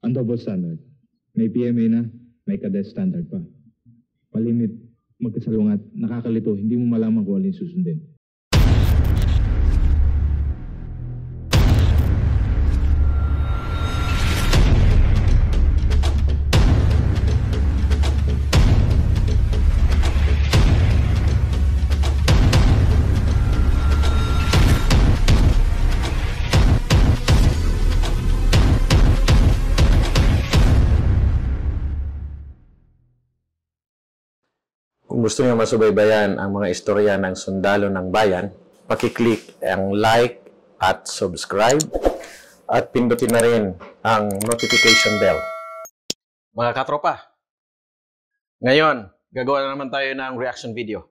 Ang double standard. May PMA na, may cadet standard pa. Palimit, magkasalungat, nakakalito, hindi mo malaman kung alin susundin. gusto niyo masubaybayan ang mga istorya ng sundalo ng bayan, pakiclick ang like at subscribe at pindutin na rin ang notification bell. Mga katropa, ngayon, gagawa na naman tayo ng reaction video.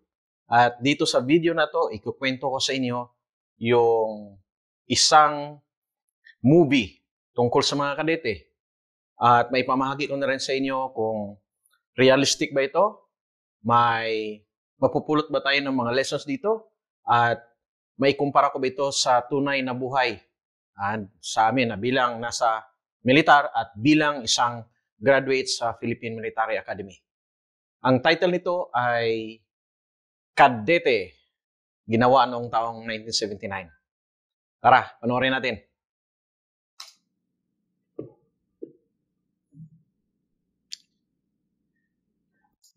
At dito sa video na to, ikukwento ko sa inyo yung isang movie tungkol sa mga kadete. At maipamahagi ko na rin sa inyo kung realistic ba ito may mapupulot ba tayo ng mga lessons dito? At may kumpara ko ba ito sa tunay na buhay and sa amin na ah, bilang nasa militar at bilang isang graduate sa Philippine Military Academy. Ang title nito ay Kadete, ginawa noong taong 1979. Tara, panoorin natin.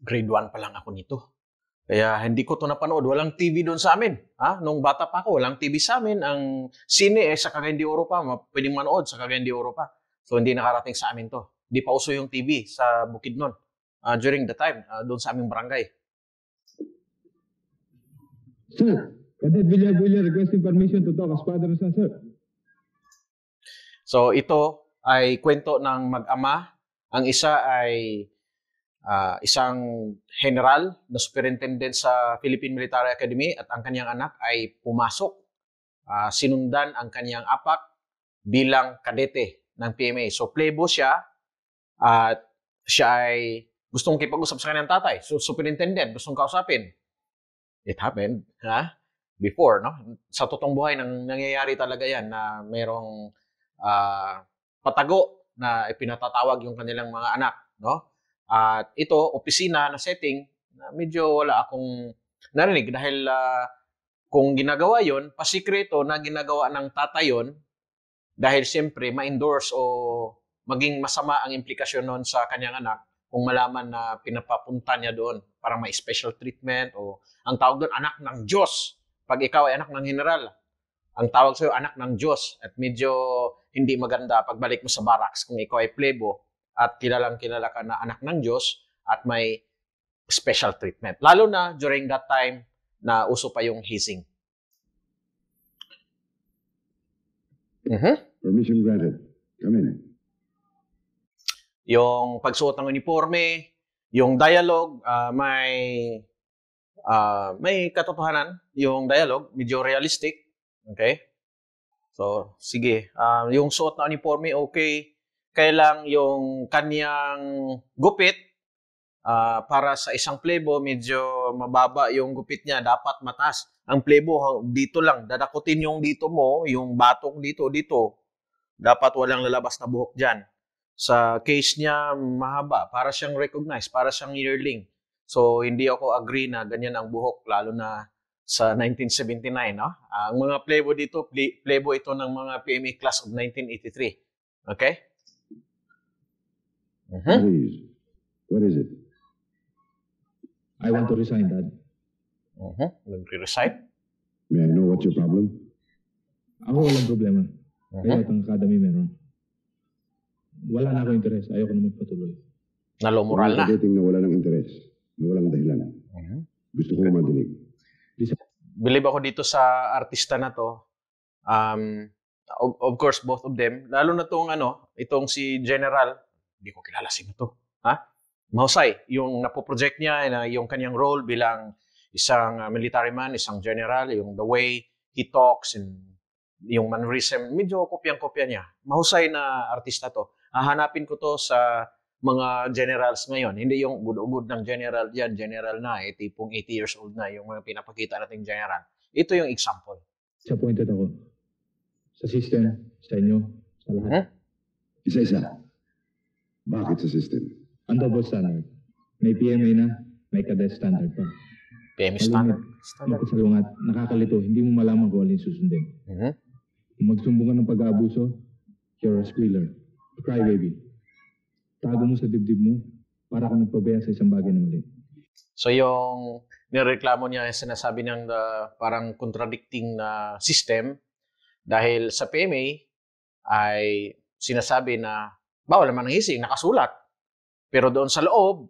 grade 1 pa lang ako nito. Kaya hindi ko to napanood. Walang TV doon sa amin. Ha? Nung bata pa ako, walang TV sa amin. Ang sine eh, sa Cagayan de Oro pa. Pwedeng manood sa Cagayan de Oro pa. So hindi nakarating sa amin to. Hindi pa uso yung TV sa bukid noon. Uh, ah, during the time, uh, doon sa aming barangay. Sir, Cadet Villa Aguilar requesting permission to talk as father and son, sir. So ito ay kwento ng mag-ama. Ang isa ay uh, isang general na superintendent sa Philippine Military Academy at ang kanyang anak ay pumasok. Uh, sinundan ang kanyang apak bilang kadete ng PMA. So plebo siya at uh, siya ay gustong kipag-usap sa kanyang tatay. So superintendent, gustong kausapin. It happened ha? before. No? Sa totoong buhay, nang, nangyayari talaga yan na merong uh, patago na ipinatatawag yung kanilang mga anak. No? At ito, opisina na setting, na medyo wala akong narinig dahil uh, kung ginagawa yon pasikreto na ginagawa ng tatay yon dahil siyempre ma-endorse o maging masama ang implikasyon noon sa kanyang anak kung malaman na pinapapunta niya doon para may special treatment o ang tawag doon anak ng Diyos pag ikaw ay anak ng general ang tawag sa'yo anak ng Diyos at medyo hindi maganda pagbalik mo sa barracks kung ikaw ay plebo at kilalang kilala ka na anak ng Diyos at may special treatment. Lalo na during that time na uso pa yung hazing. Mm-hmm. Permission granted. Come in. Yung pagsuot ng uniforme, yung dialogue, uh, may uh, may katotohanan yung dialogue, medyo realistic. Okay? So, sige. Uh, yung suot na uniforme, okay kailang yung kanyang gupit uh, para sa isang plebo medyo mababa yung gupit niya dapat matas. ang plebo dito lang dadakutin yung dito mo yung batok dito dito dapat walang lalabas na buhok diyan sa case niya mahaba para siyang recognize para siyang yearling so hindi ako agree na ganyan ang buhok lalo na sa 1979 no ah, ang mga plebo dito plebo ito ng mga PMA class of 1983 okay Uh-huh. Please. What is it? I want to resign, Dad. Uh-huh. to resign May I know what's your problem? Ako walang problema. Uh-huh. Kaya itong academy meron. Wala na ako interes. Ayoko na magpatuloy. Nalo moral na. Dating na wala ng interes. Na walang dahilan. Uh-huh. Gusto ko madinig. Believe ako dito sa artista na to. Um, of, of course, both of them. Lalo na tong ano, itong si General hindi ko kilala sino to. Ha? Mahusay, yung napoproject niya yung kanyang role bilang isang uh, military man, isang general, yung the way he talks and yung mannerism, medyo kopyang-kopya niya. Mahusay na artista to. Hahanapin ko to sa mga generals ngayon. Hindi yung good-good ng general yan, general na, eh, tipong 80 years old na, yung mga pinapakita nating general. Ito yung example. Sa Disappointed ako. Sa system, sa inyo, sa lahat. Huh? Hmm? Isa-isa. Bakit sa system? Ang double standard. May PMA na, may cadet standard pa. PMA standard. Standard. Makasalungat, nakakalito, hindi mo malaman kung alin susundin. Mm-hmm. Uh-huh. Magsumbong ka ng pag-aabuso, you're a squealer. Crybaby. Tago mo sa dibdib mo para ka nagpabaya sa isang bagay na mali. So yung nireklamo niya, sinasabi niyang uh, parang contradicting na system dahil sa PMA ay sinasabi na Bawal naman ang hisi, nakasulat. Pero doon sa loob,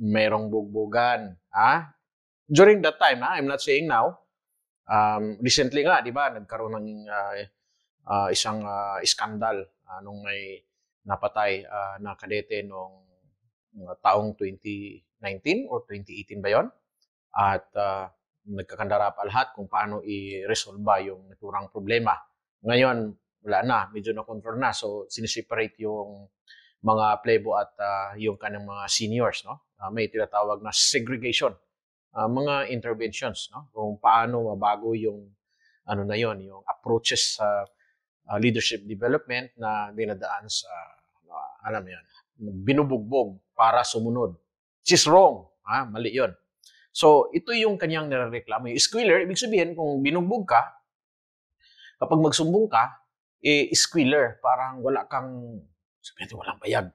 merong bugbugan. Ha? During that time, ha? I'm not saying now, um, recently nga, di ba, nagkaroon ng uh, uh, isang uh, iskandal uh, nung may napatay uh, na kadete nung uh, taong 2019 or 2018 ba yon At uh, nagkakandara pa lahat kung paano i-resolve yung naturang problema. Ngayon, wala na, medyo na-control na. So, siniseparate yung mga plebo at uh, yung kanang mga seniors. No? Uh, may tinatawag na segregation. Uh, mga interventions, no? kung paano mabago yung ano na yon yung approaches sa uh, uh, leadership development na dinadaan sa uh, alam mo binubugbog para sumunod. Which is wrong. Ha? Mali yon So, ito yung kanyang nireklamo. Yung squealer, ibig sabihin, kung binugbog ka, kapag magsumbong ka, eh, squealer, parang wala kang, sabihin walang bayag.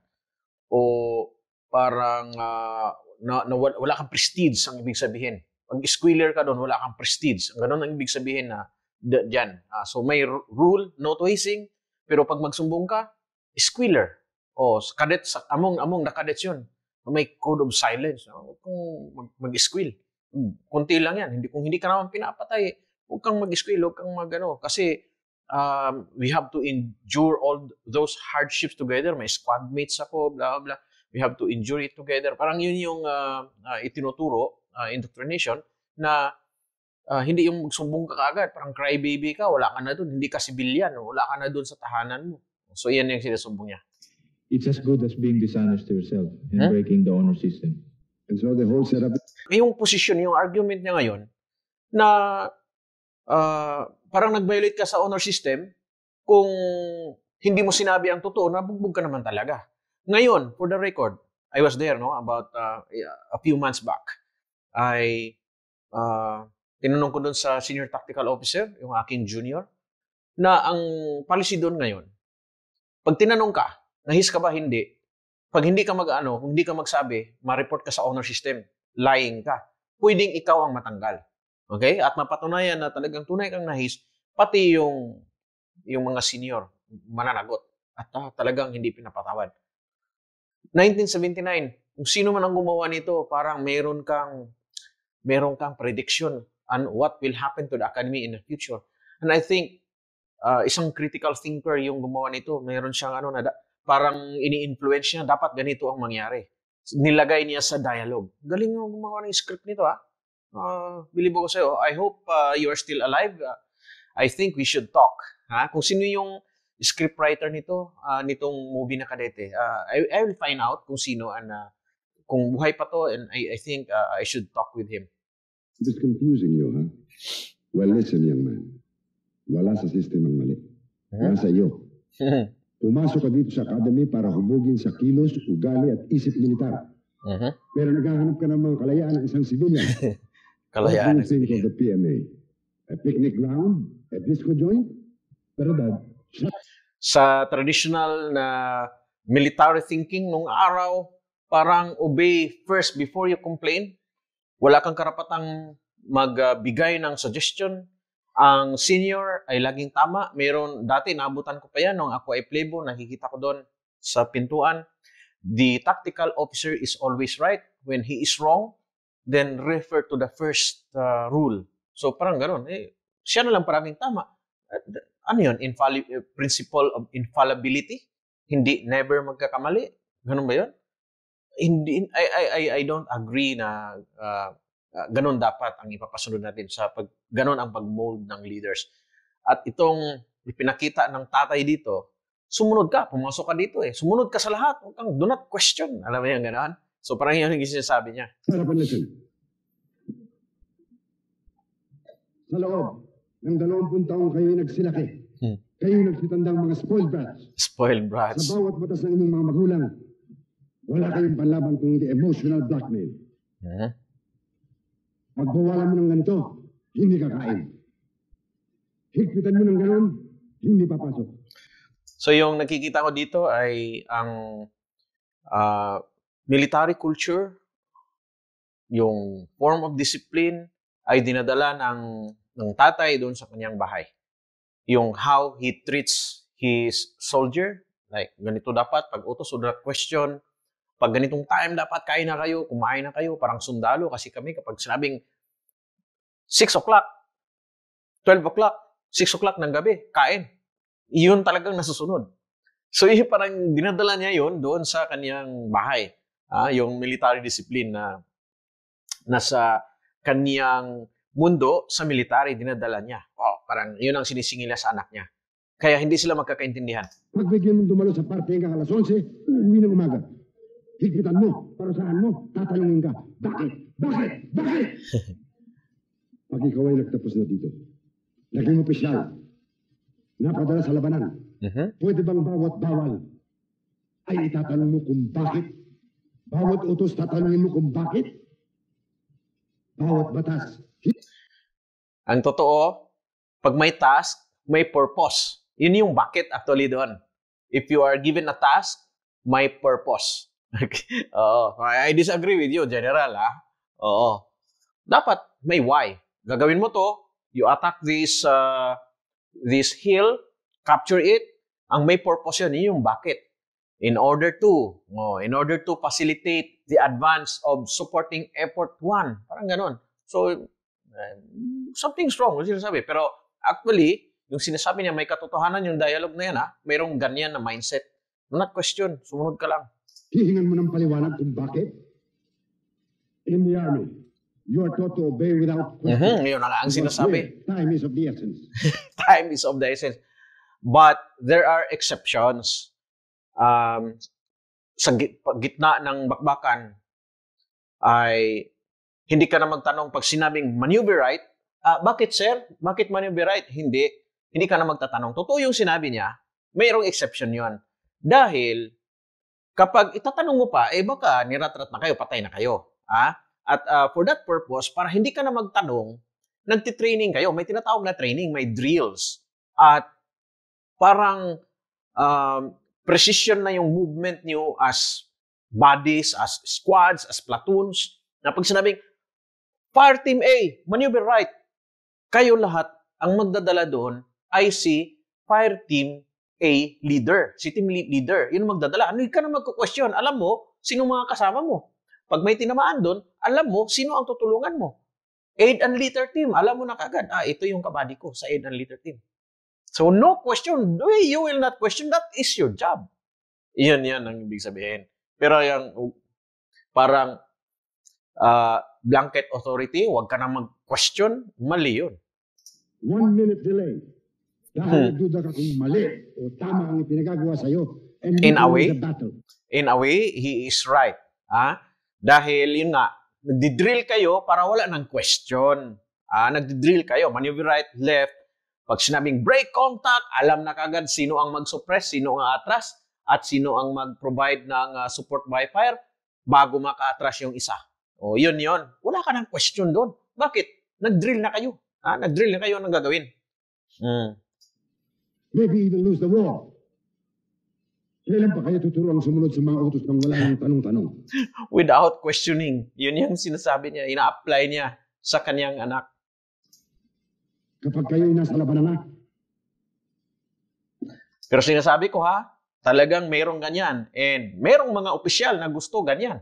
O parang uh, na, na, wala kang prestige ang ibig sabihin. Pag squealer ka doon, wala kang prestige. Ang ganun ang ibig sabihin na d- dyan. Uh, so may rule, no wasting, pero pag magsumbong ka, squealer. O kadets, among, among the cadets yun. May code of silence. Ah, huwag kang mag-squeal. Hmm, Kunti lang yan. Hindi, kung hindi ka naman pinapatay, huwag kang mag-squeal, huwag kang mag ano. Kasi um, we have to endure all those hardships together. May squad mates ako, blah, blah. We have to endure it together. Parang yun yung uh, uh, itinuturo, uh, indoctrination, na uh, hindi yung magsumbong ka kaagad. Parang crybaby ka, wala ka na dun. Hindi ka sibilyan, wala ka na dun sa tahanan mo. So, yan yung sinasumbong niya. It's as good as being dishonest to yourself and huh? breaking the honor system. And so the whole setup... Yung position, yung argument niya ngayon, na uh, parang nag-violate ka sa honor system kung hindi mo sinabi ang totoo, nabugbog ka naman talaga. Ngayon, for the record, I was there, no, about uh, a few months back. I, uh, tinanong ko doon sa senior tactical officer, yung aking junior, na ang policy doon ngayon, pag tinanong ka, nahis ka ba hindi, pag hindi ka mag-ano, hindi ka magsabi, ma-report ka sa honor system, lying ka, pwedeng ikaw ang matanggal. Okay? At mapatunayan na talagang tunay kang nahis, pati yung, yung mga senior, mananagot. At ah, talagang hindi pinapatawad. 1979, kung sino man ang gumawa nito, parang meron kang, meron kang prediction on what will happen to the academy in the future. And I think, uh, isang critical thinker yung gumawa nito, meron siyang ano na, parang ini-influence niya, dapat ganito ang mangyari. Nilagay niya sa dialogue. Galing yung gumawa ng script nito, ah. Uh, ah, bilib ako sa'yo. I hope uh, you are still alive. Uh, I think we should talk. Ha? Kung sino yung scriptwriter nito, uh, nitong movie na kadete, uh, I, I will find out kung sino and uh, kung buhay pa to and I, I think uh, I should talk with him. It's confusing you, huh? Well, listen, young man. Wala sa system ang mali. Wala sa iyo. Pumasok ka dito sa academy para hubugin sa kilos, ugali at isip militar. Uh-huh. Pero naghahanap ka ng mga kalayaan ng isang sibilyan. kalayaan ng Pilipinas. of the PMA? A picnic ground? A disco joint? Pero dad, sa traditional na military thinking nung araw, parang obey first before you complain. Wala kang karapatang magbigay ng suggestion. Ang senior ay laging tama. Meron, dati naabutan ko pa yan nung ako ay plebo, nakikita ko doon sa pintuan. The tactical officer is always right when he is wrong then refer to the first uh, rule. So parang ganun, eh, siya na lang parang tama. ano yun? Infalli- eh, principle of infallibility? Hindi, never magkakamali? Ganun ba yun? Hindi, I, I, I don't agree na uh, uh, ganun dapat ang ipapasunod natin sa pag, ganun ang pag-mold ng leaders. At itong ipinakita ng tatay dito, sumunod ka, pumasok ka dito eh. Sumunod ka sa lahat, huwag kang do not question. Alam mo yan, ganun? So parang yan yung sinasabi niya. Sarap listen. Sa loob ng dalawampung taong kayo nagsilaki, hmm. kayo nagsitandang mga spoiled brats. Spoiled brats. Sa bawat batas ng inyong mga magulang, wala kayong panlaban kung hindi emotional blackmail. Huh? Hmm. Pagbawalan mo ng ganito, hindi ka kakain. Higpitan mo ng ganun, hindi papasok. So yung nakikita ko dito ay ang uh, military culture, yung form of discipline ay dinadala ng, ng tatay doon sa kanyang bahay. Yung how he treats his soldier, like ganito dapat, pag utos o question, pag ganitong time dapat kain na kayo, kumain na kayo, parang sundalo kasi kami kapag sinabing 6 o'clock, 12 o'clock, 6 o'clock ng gabi, kain. Iyon talagang nasusunod. So, yun parang dinadala niya yon doon sa kanyang bahay ah, yung military discipline na nasa kaniyang mundo sa military dinadala niya. Oh, parang yun ang sinisingila sa anak niya. Kaya hindi sila magkakaintindihan. Pagbigyan mong dumalo sa parte hanggang alas 11, uuwi ng umaga. Higpitan mo, saan mo, tatanungin ka. Bakit? Bakit? Bakit? Pag ikaw ay nagtapos na dito, naging opisyal, napadala sa labanan, uh-huh. pwede bang bawat bawal ay itatanong mo kung bakit bawat utos tatanungin mo kung bakit. Bawat batas. Ang totoo, pag may task, may purpose. Yun yung bakit actually doon. If you are given a task, may purpose. Oo. I disagree with you, General, ha? Oo. Dapat may why. Gagawin mo to, you attack this uh, this hill, capture it, ang may purpose yun, yun yung bakit in order to oh, in order to facilitate the advance of supporting effort 1 parang ganun so uh, eh, something's wrong yung sinasabi pero actually yung sinasabi niya may katotohanan yung dialogue na yan ha mayroong ganyan na mindset not question sumunod ka lang hihingan mo ng paliwanag kung bakit in the army you are taught to obey without question. Mm-hmm, yun na nga ang sinasabi. Time is of the essence. Time is of the essence. But there are exceptions um, sa gitna ng bakbakan ay hindi ka na magtanong pag sinabing maneuver right, uh, ah, bakit sir? Bakit maneuver right? Hindi. Hindi ka na magtatanong. Totoo yung sinabi niya, mayroong exception yon Dahil, kapag itatanong mo pa, eh baka niratrat na kayo, patay na kayo. Ha? At uh, for that purpose, para hindi ka na magtanong, nagtitraining kayo. May tinatawag na training, may drills. At parang um, precision na yung movement niyo as bodies, as squads, as platoons. Na pag sinabing, Fire Team A, maneuver right. Kayo lahat, ang magdadala doon ay si Fire Team A leader, si team lead leader. Yun magdadala. Ano ka na magkukwestiyon? Alam mo, sino mga kasama mo? Pag may tinamaan doon, alam mo, sino ang tutulungan mo? Aid and litter team. Alam mo na kagad, ah, ito yung kabady ko sa aid and litter team. So no question, you will not question, that is your job. Iyan yan ang ibig sabihin. Pero yung oh, parang uh, blanket authority, huwag ka na mag-question, mali yun. One minute delay. Dahil hmm. duda ka kung mali o tama ang pinagagawa sa'yo. And in a way, in a way, he is right. Ha? Dahil yun nga, nagdi-drill kayo para wala ng question. Ah, nagdi-drill kayo, maneuver right, left, pag sinabing break contact, alam na kagad sino ang mag-suppress, sino ang atras, at sino ang mag-provide ng uh, support by fire bago maka-atras yung isa. O yun yun. Wala ka ng question doon. Bakit? Nag-drill na kayo. Ha? Nag-drill na kayo anong gagawin. Hmm. Maybe even lose the war. Kailan pa kayo tuturo ang sumunod sa mga utos ng wala ng tanong-tanong? Without questioning. Yun yung sinasabi niya, ina-apply niya sa kanyang anak kapag kayo'y nasa labanan na. Pero sinasabi ko ha, talagang merong ganyan. And merong mga opisyal na gusto ganyan.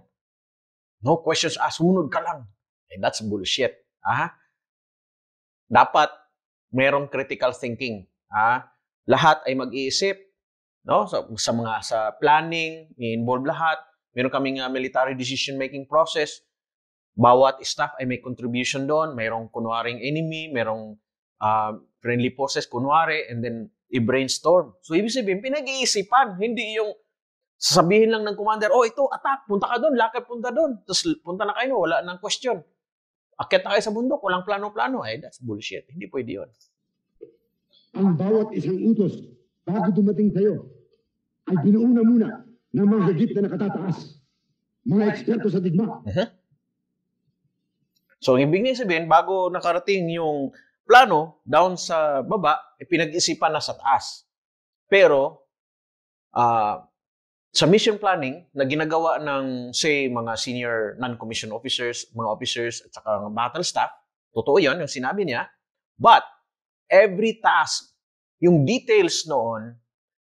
No questions asked, sumunod ka lang. And that's bullshit. Ha? Dapat merong critical thinking. Ha? Lahat ay mag-iisip. No? So, sa mga sa planning, involve lahat. Meron kaming uh, military decision making process. Bawat staff ay may contribution doon. Merong kunwaring enemy, merong uh, friendly forces, kunwari, and then i-brainstorm. So, ibig sabihin, pinag-iisipan, hindi yung sasabihin lang ng commander, oh, ito, attack, punta ka doon, lakad punta doon. Tapos punta na kayo, wala nang question. Akit na kayo sa bundok, walang plano-plano. Eh, that's bullshit. Hindi pwede yun. Ang bawat isang utos, bago dumating sa'yo, ay binuuna muna ng mga higit na nakatataas. Mga eksperto sa digma. Uh-huh. So, ibig niya sabihin, bago nakarating yung plano down sa baba, eh, pinag-isipan na sa taas. Pero, uh, sa mission planning na ginagawa ng, say, mga senior non-commissioned officers, mga officers, at saka mga battle staff, totoo yon yung sinabi niya, but every task, yung details noon,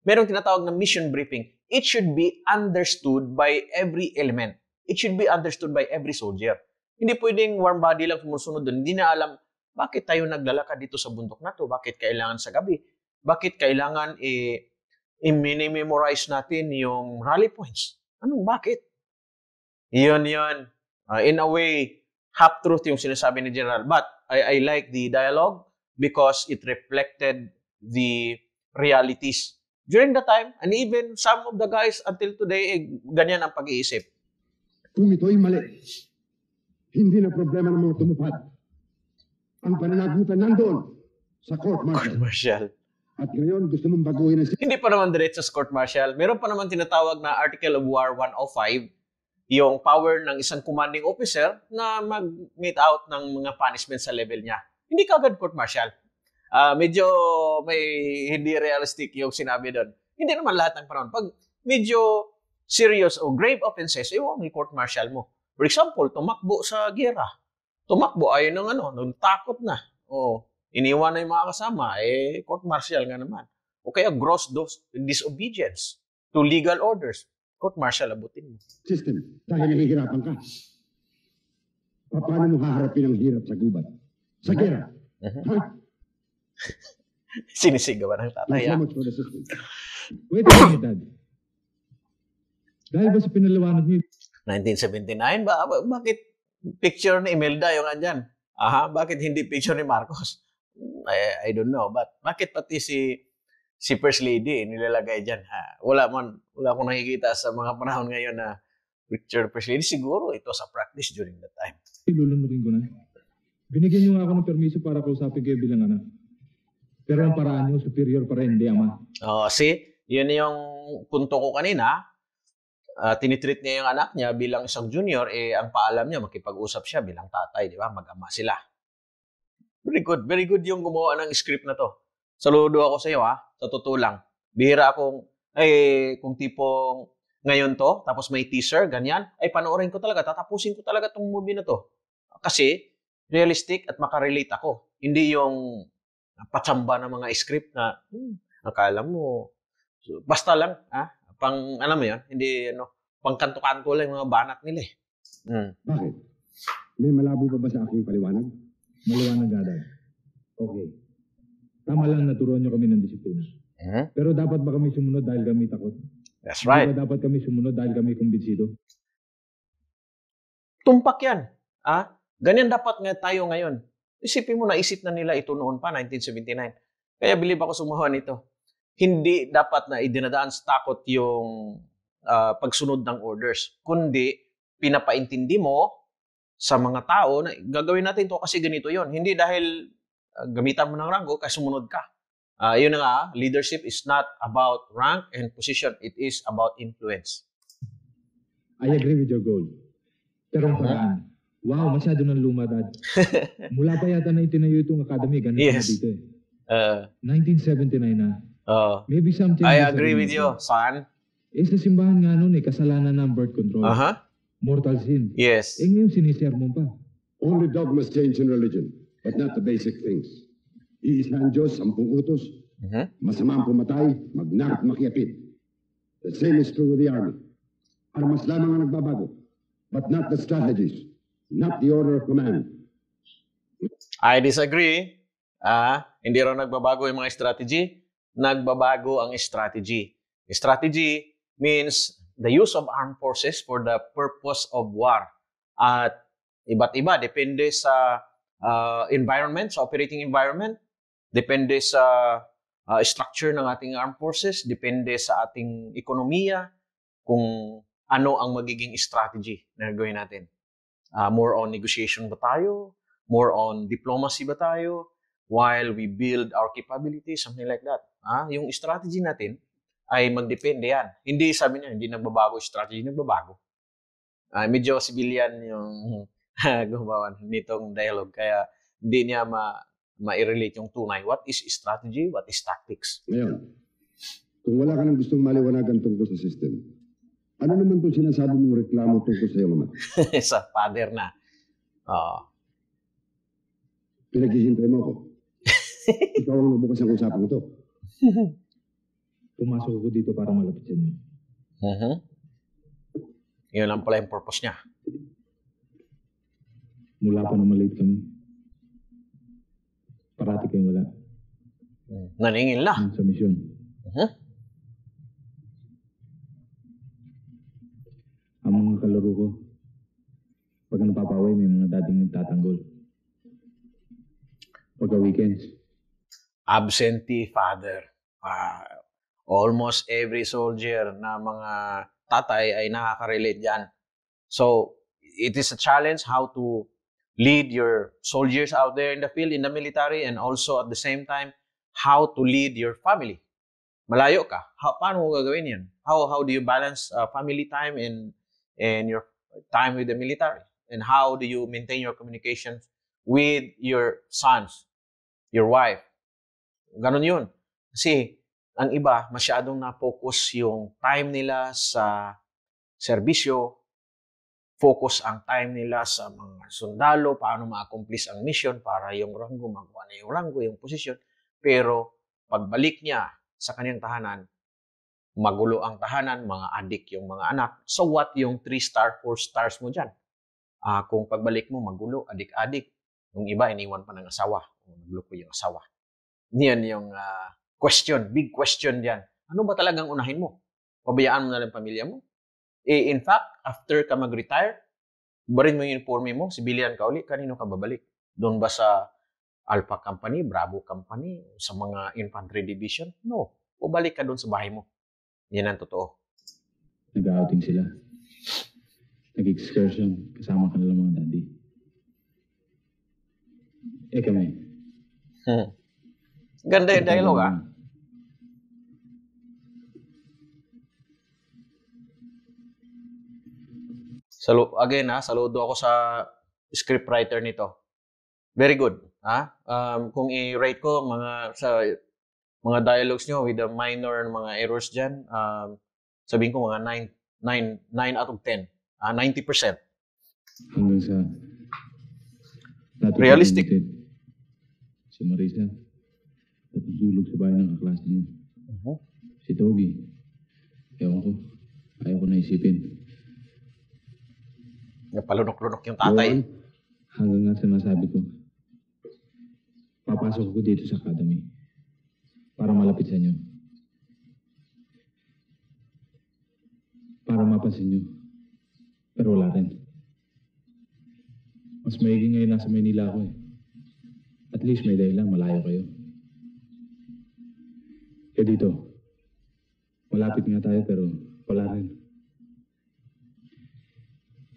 merong tinatawag na mission briefing. It should be understood by every element. It should be understood by every soldier. Hindi pwedeng warm body lang sumusunod doon. Hindi na alam bakit tayo naglalakad dito sa bundok na to? Bakit kailangan sa gabi? Bakit kailangan i- i-memorize natin yung rally points? Anong bakit? Yun, yun. Uh, in a way, half-truth yung sinasabi ni General. But I, I like the dialogue because it reflected the realities during the time and even some of the guys until today, eh, ganyan ang pag-iisip. Kung ito ay mali, hindi na problema ng mga tumupad ang pananagutan nandoon sa court martial. Court martial. At ngayon, gusto mong baguhin ang... Hindi pa naman diretso sa court martial. Meron pa naman tinatawag na Article of War 105, yung power ng isang commanding officer na mag-meet out ng mga punishment sa level niya. Hindi kagad court martial. Uh, medyo may hindi realistic yung sinabi doon. Hindi naman lahat ng panahon. Pag medyo serious o grave offenses, iwan eh, yung court martial mo. For example, tumakbo sa gera tumakbo ay ng ano, nung takot na. Oo. Iniwan na yung mga kasama, eh, court martial nga naman. O kaya gross disobedience to legal orders. Court martial, abutin mo. System, dahil nahihirapan ka. Paano mo haharapin ang hirap sa gubat? Sa mhm. gera? Uh-huh. Ha? Sinisigawan ng tatay. Thank so much for the system. Wait a minute, Dad. Dahil ba sa pinalawanan niyo? 1979 ba? Bakit picture ni Imelda yung andyan. Aha, bakit hindi picture ni Marcos? I, I don't know, but bakit pati si si First Lady nilalagay diyan? Ha, wala man wala akong nakikita sa mga panahon ngayon na picture First Lady siguro ito sa practice during the time. Ilulumutin ko na. Binigyan niyo nga ako ng permiso para kausapin kayo bilang anak. Pero ang paraan niyo superior pa rin, hindi ama. Oh, see? Yun yung punto ko kanina uh, tinitreat niya yung anak niya bilang isang junior, eh, ang paalam niya, makipag-usap siya bilang tatay, di ba? Mag-ama sila. Very good. Very good yung gumawa ng script na to. Saludo ako sa iyo, ha? Sa totoo lang. Bihira akong, eh, kung tipong ngayon to, tapos may teaser, ganyan, ay panoorin ko talaga, tatapusin ko talaga tong movie na to. Kasi, realistic at makarelate ako. Hindi yung patsamba ng mga script na, hmm, akala mo, basta lang, ha? pang alam mo yun, hindi ano, pang pangkantukan ko lang mga banat nila eh. Mm. Bakit? May malabo pa ba sa aking paliwanag? Maliwanag agad. Okay. Tama lang naturuan niyo kami ng disiplina. mm Pero dapat ba kami sumunod dahil kami takot? That's right. Pero dapat kami sumunod dahil kami kumbinsido? Tumpak yan. Ah? Ganyan dapat nga tayo ngayon. Isipin mo, na isip na nila ito noon pa, 1979. Kaya bilib ako sumuha ito hindi dapat na idinadaan sa takot yung uh, pagsunod ng orders, kundi pinapaintindi mo sa mga tao na gagawin natin to kasi ganito yon Hindi dahil uh, gamitan mo ng rango kasi sumunod ka. Uh, yun na nga, leadership is not about rank and position. It is about influence. I agree with your goal. Pero paraan. Wow, masyado nang luma, Dad. Mula pa yata na itinayo itong academy, ganito yes. na dito eh. Uh, 1979 na. Oh. Maybe something. I agree with you, son. Eh, sa simbahan nga noon eh, kasalanan ng birth control. Aha. Uh-huh. Mortal sin. Yes. Eh, ngayon mo pa. Only dogmas change in religion, but not the basic things. Iisa ang Diyos, sampung utos. Uh-huh. Masama ang pumatay, magnarap makiapit. The same is true with the army. Armas lamang ang nagbabago, but not the strategies, not the order of command. I disagree. Ah, hindi raw nagbabago yung mga strategy nagbabago ang strategy. Strategy means the use of armed forces for the purpose of war. At iba't iba, depende sa uh, environment, sa operating environment, depende sa uh, structure ng ating armed forces, depende sa ating ekonomiya, kung ano ang magiging strategy na gawin natin. Uh, more on negotiation ba tayo? More on diplomacy ba tayo? while we build our capabilities, something like that. Ha? yung strategy natin ay magdepende yan. Hindi, sabi niya, hindi nagbabago strategy, nagbabago. Ah, medyo civilian yung gumawa nitong dialogue, kaya hindi niya ma ma-relate yung tunay. What is strategy? What is tactics? Ngayon, kung wala ka nang gustong maliwanagan tungkol sa system, ano naman itong sinasabi mong reklamo tungkol sa iyong ama? sa father na. Oo. Oh. Pinaghihintay mo ako. Ikaw ang magbukas ng ko to. Pumasok ako dito para malapit sa inyo. Uh-huh. Yun lang pala yung purpose niya. Mula pa na malate kami. Parati kayong wala. Naningin lang. Sa misyon. Uh-huh. Ang mga kalaro ko, pag napapaway, may mga dating nagtatanggol. Pagka weekends, absentee father. Uh, almost every soldier na mga tatay ay nakaka-relate dyan. So, it is a challenge how to lead your soldiers out there in the field, in the military, and also at the same time, how to lead your family. Malayo ka. How, paano mo gagawin yan? How, how do you balance uh, family time and, and your time with the military? And how do you maintain your communication with your sons, your wife, Ganon yun. Kasi ang iba, masyadong na-focus yung time nila sa serbisyo, focus ang time nila sa mga sundalo, paano ma-accomplish ang mission para yung ranggo, magawa na yung ranggo, yung posisyon. Pero pagbalik niya sa kanyang tahanan, magulo ang tahanan, mga adik yung mga anak. So what yung 3 star, 4 stars mo dyan? Uh, kung pagbalik mo, magulo, adik-adik. Yung iba, iniwan pa ng asawa. Nagloko yung asawa. Niyan yung uh, question, big question yan. Ano ba talagang unahin mo? Pabayaan mo na lang pamilya mo? Eh, in fact, after ka mag-retire, barin mo yung uniforme mo, civilian ka uli, kanino ka babalik? Doon ba sa Alpha Company, Bravo Company, sa mga infantry division? No. O balik ka doon sa bahay mo. Yan ang totoo. Nag-outing sila. Nag-excursion. Kasama ka nila mga daddy. Eh kami. Hmm. Ganda yung dialogue, ah. Salu again, ha, ah, saludo ako sa scriptwriter nito. Very good. Ha? Ah. Um, kung i-rate ko mga sa mga dialogues nyo with the minor and mga errors dyan, um, sabihin ko mga 9, 9, 9 out of 10. Uh, 90%. Marisa. Realistic. Si Marisa nagsulog sa bayan ng klase niya. Ako? Si Togi. Ewan ko. Ayaw ko na isipin. Napalunok-lunok yung tatay. Yun, hanggang nga sinasabi ko, papasok ko dito sa academy para malapit sa inyo. Para mapansin nyo. Pero wala rin. Mas maigi ngayon nasa Maynila ako eh. At least may dahilan, malayo kayo. Eh dito, malapit nga tayo pero wala rin.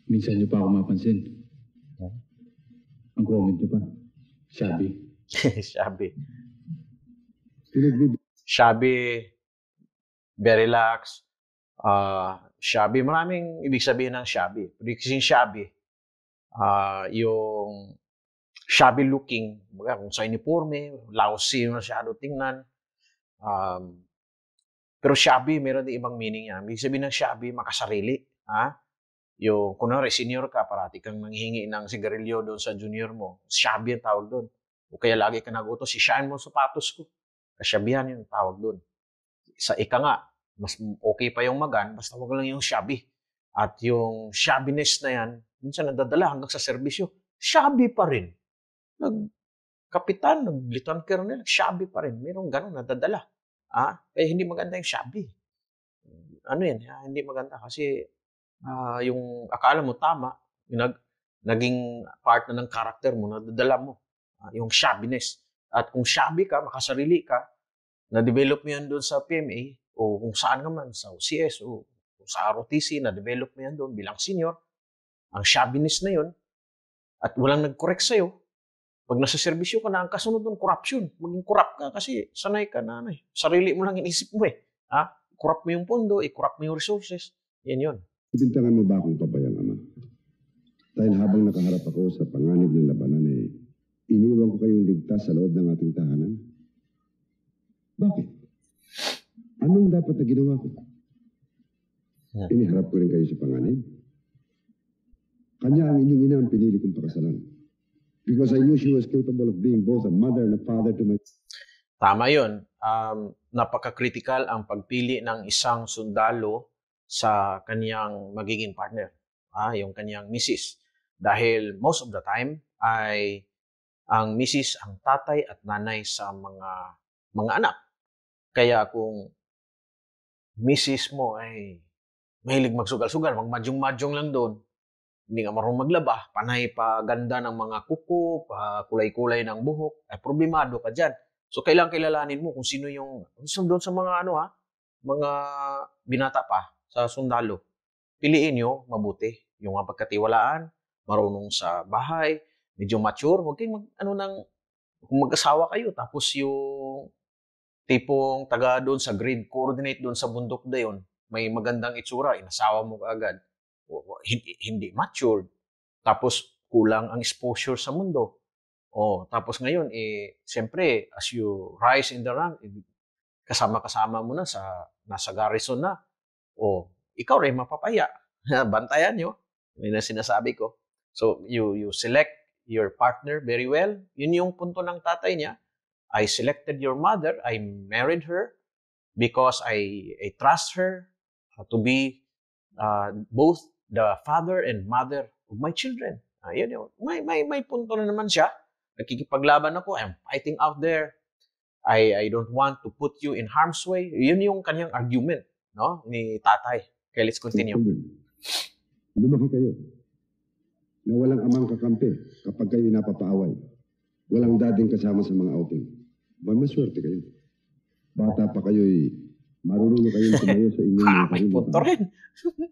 Minsan niyo pa ako mapansin. Ang comment niyo pa, shabby. shabby. Shabby, very lax, uh, shabby. Maraming ibig sabihin ng shabby. Pwede kasing shabby, uh, yung shabby looking, kung sa uniforme, lousy masyado tingnan, Um, pero shabby, meron din ibang meaning yan. Ibig sabihin ng shabby, makasarili. Ha? Yung, kunwari, senior ka, parati kang nanghingi ng sigarilyo doon sa junior mo. Shabby ang tawag doon. O kaya lagi ka nag nagutos, sisyahin mo sapatos ko. Kasyabihan yung tawag doon. Sa ika nga, mas okay pa yung magan, basta wag lang yung shabby. At yung shabbiness na yan, minsan nadadala hanggang sa serbisyo, shabby pa rin. Nag, kapitan, lieutenant colonel, shabby pa rin. Merong ganun dadala. Ah, eh, kaya hindi maganda yung shabby. Ano yan? Ah, hindi maganda kasi ah, yung akala mo tama, nag, naging part na ng character mo, nadadala mo. Ah, yung shabbiness. At kung shabby ka, makasarili ka, na-develop mo yan doon sa PMA o kung saan ka man, sa OCS o sa ROTC, na-develop mo yan doon bilang senior, ang shabbiness na yun, at walang nag-correct sa'yo, pag nasa serbisyo ka na, ang kasunod ng corruption. Maging corrupt ka kasi sanay ka na. Ano, eh. Sarili mo lang inisip mo eh. Ha? Corrupt mo yung pondo, i-corrupt eh, mo yung resources. Yan yun. Pintangan mo ba akong pabayang ama? Dahil habang nakaharap ako sa panganib ng labanan eh, iniwan ko kayong ligtas sa loob ng ating tahanan. Bakit? Anong dapat na ginawa ko? Yeah. Iniharap ko rin kayo sa panganib. Kanya ang inyong ina ang pinili kong pakasalan because I knew she was capable of being both a mother and a father to my... Tama yun. Um, napaka-critical ang pagpili ng isang sundalo sa kaniyang magiging partner, ah, yung kaniyang missis. Dahil most of the time ay ang missis ang tatay at nanay sa mga mga anak. Kaya kung missis mo ay mahilig magsugal-sugal, magmadyong-madyong lang doon, hindi ka marunong maglaba, panay pa ganda ng mga kuko, pa kulay-kulay ng buhok, ay eh, problemado ka diyan. So kailangan kilalanin mo kung sino yung doon sa mga ano ha, mga binata pa sa sundalo. Piliin niyo mabuti yung mapagkatiwalaan, marunong sa bahay, medyo mature, huwag kayong mag, ano nang kung mag-asawa kayo tapos yung tipong taga doon sa grid coordinate doon sa bundok dayon, may magandang itsura, inasawa mo kaagad hindi, hindi matured, tapos kulang ang exposure sa mundo. Oh, tapos ngayon, eh, siyempre, as you rise in the rank, eh, kasama-kasama mo na sa, nasa garrison na, oh, ikaw rin mapapaya. Bantayan nyo. Yun ang sinasabi ko. So, you, you select your partner very well. Yun yung punto ng tatay niya. I selected your mother. I married her because I, I trust her to be uh, both the father and mother of my children. Ayun ah, yun. May, may, may punto na naman siya. Nagkikipaglaban ako. I'm fighting out there. I, I don't want to put you in harm's way. Yun yung kanyang argument no? ni tatay. Okay, let's continue. Mm-hmm. Lumaki kayo na walang amang kakampi kapag kayo napapaaway. Walang dading kasama sa mga outing. Ba, maswerte kayo. Bata pa kayo'y Marunong na kayong tumayo sa inyong mga May punto rin.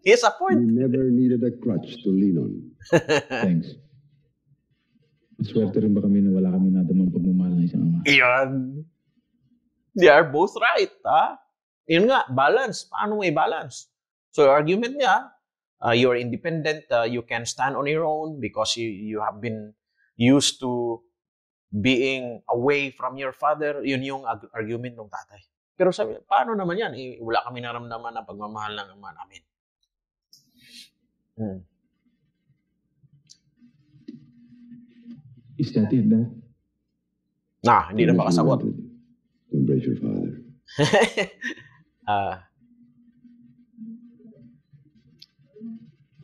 Yes, a point. You never needed a crutch to lean on. Thanks. Swerte rin ba kami na wala kami nadamang pagmamahal ng isang ama? Iyon. They are both right, ha? Yun nga, balance. Paano may balance So, argument niya, uh, you are independent, uh, you can stand on your own because you, you have been used to being away from your father. Yun yung argument ng tatay. Pero sabi, paano naman yan? Eh, wala kami naramdaman na pagmamahal ng ama namin. Hmm. Is that it, na? Nah, hindi na makasagot. Embrace your father. ah. uh,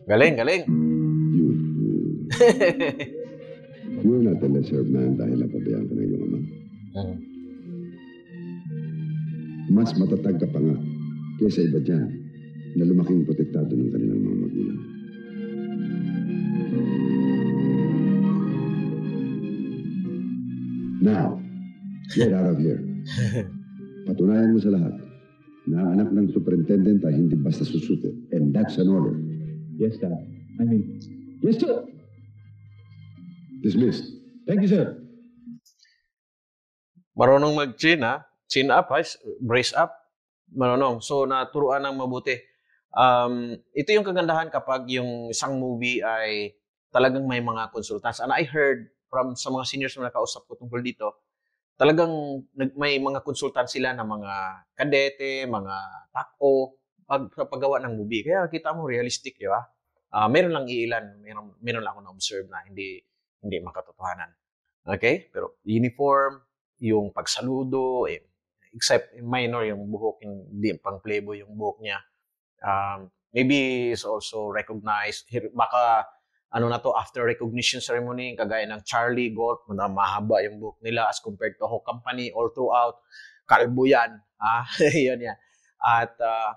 galing, galing. Mm, you. We're not the lesser of man dahil napabayaan ka ng iyong ama. uh mas matatag ka pa nga kaysa iba dyan na lumaking protektado ng kanilang mga magulang. Now, get out of here. Patunayan mo sa lahat na anak ng superintendent ay hindi basta susuko. And that's an order. Yes, sir. I mean, yes, sir. Dismissed. Thank you, sir. Marunong mag-chin, ha? Chin up, guys. Brace up. Manonong. So, naturuan ng mabuti. Um, ito yung kagandahan kapag yung isang movie ay talagang may mga consultants. And I heard from sa mga seniors na nakausap ko tungkol dito, talagang may mga consultant sila ng mga kadete, mga takbo, pag, paggawa ng movie. Kaya kita mo, realistic, di ba? Uh, meron lang iilan, meron, meron lang ako na-observe na hindi, hindi makatotohanan. Okay? Pero uniform, yung pagsaludo, eh, except in minor, yung buhok, hindi pang playboy yung buhok niya. Um, maybe is also recognized. Baka, ano na to, after recognition ceremony, kagaya ng Charlie Golf, na mahaba yung buhok nila as compared to Hawk Company all throughout. Kalbo yan. Ah, yan yan. At uh,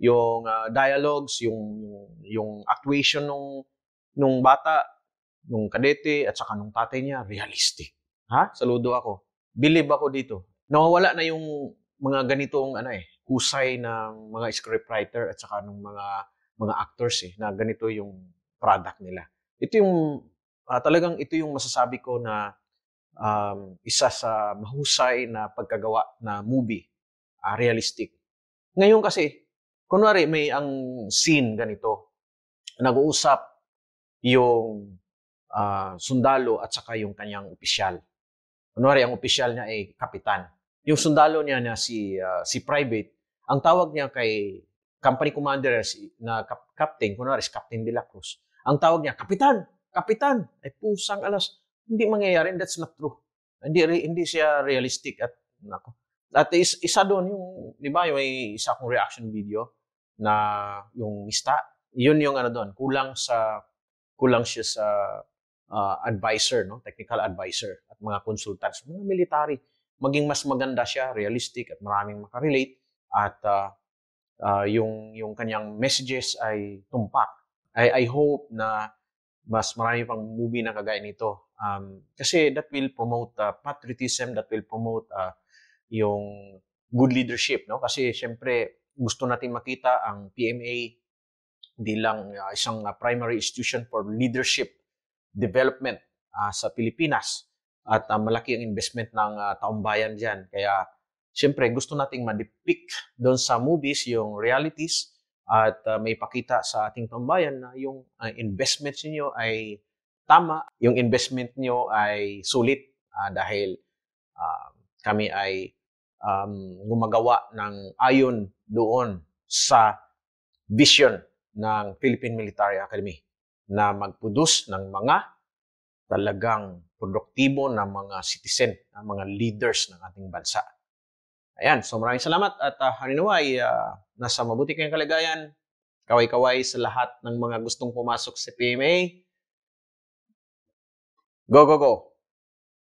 yung uh, dialogues, yung, yung, yung actuation nung, nung bata, nung kadete, at saka nung tatay niya, realistic. Ha? Saludo ako. Believe ako dito nawawala na yung mga ganitong ano eh, husay ng mga scriptwriter at saka ng mga mga actors eh, na ganito yung product nila. Ito yung uh, talagang ito yung masasabi ko na um, isa sa mahusay na pagkagawa na movie, uh, realistic. Ngayon kasi, kunwari may ang scene ganito, nag-uusap yung uh, sundalo at saka yung kanyang opisyal. Kunwari, ang opisyal niya ay kapitan yung sundalo niya na si, uh, si private, ang tawag niya kay company commander na kap- captain, kuno si Captain De La Cruz, ang tawag niya, Kapitan! Kapitan! Ay pusang alas. Hindi mangyayari. That's not true. Hindi, re, hindi siya realistic at nako. At is, isa doon yung, di ba, yung may isa kong reaction video na yung mista, yun yung ano doon, kulang sa, kulang siya sa uh, ah, advisor, no? technical advisor at mga consultants, mga military maging mas maganda siya, realistic at maraming makarelate at uh, uh, yung yung kanyang messages ay tumpak. I I hope na mas marami pang movie na kagaya nito. Um, kasi that will promote uh, patriotism, that will promote uh, yung good leadership, no? Kasi siyempre gusto natin makita ang PMA bilang uh, isang uh, primary institution for leadership development uh, sa Pilipinas at uh, malaki ang investment ng uh, taong dyan. Kaya siyempre gusto nating ma-depict doon sa movies yung realities at uh, may pakita sa ating taumbayan na yung uh, investments niyo ay tama, yung investment niyo ay sulit uh, dahil uh, kami ay um, gumagawa ng ayon doon sa vision ng Philippine Military Academy na magproduce ng mga talagang produktibo na mga citizen, na mga leaders ng ating bansa. Ayan, so maraming salamat at uh, ah, harinawa ay uh, nasa mabuti kayong kalagayan. Kaway-kaway sa lahat ng mga gustong pumasok sa PMA. Go, go, go!